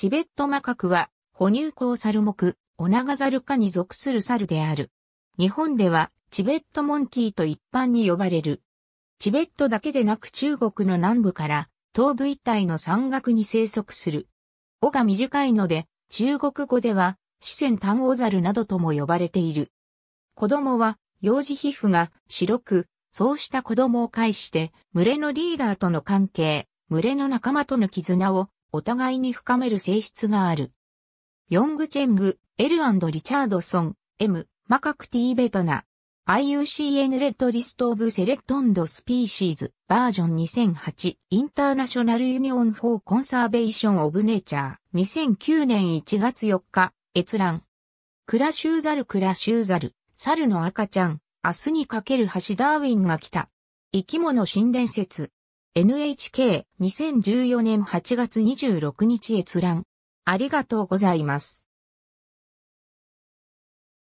チベットマカクは、哺乳綱猿目、オナガザル科に属する猿である。日本では、チベットモンキーと一般に呼ばれる。チベットだけでなく中国の南部から東部一帯の山岳に生息する。尾が短いので、中国語では、四川単王猿などとも呼ばれている。子供は、幼児皮膚が白く、そうした子供を介して、群れのリーダーとの関係、群れの仲間との絆をお互いに深める性質がある。ヨングチェング、エルリチャードソン、M、マカクティーベトナ。IUCN レッドリストオブセレクトンドスピーシーズバージョン2008インターナショナルユニオンフォーコンサーベーションオブネイチャー2009年1月4日閲覧クラシューザルクラシューザル猿の赤ちゃん明日にかける橋ダーウィンが来た生き物神伝説 NHK2014 年8月26日閲覧。ありがとうございます。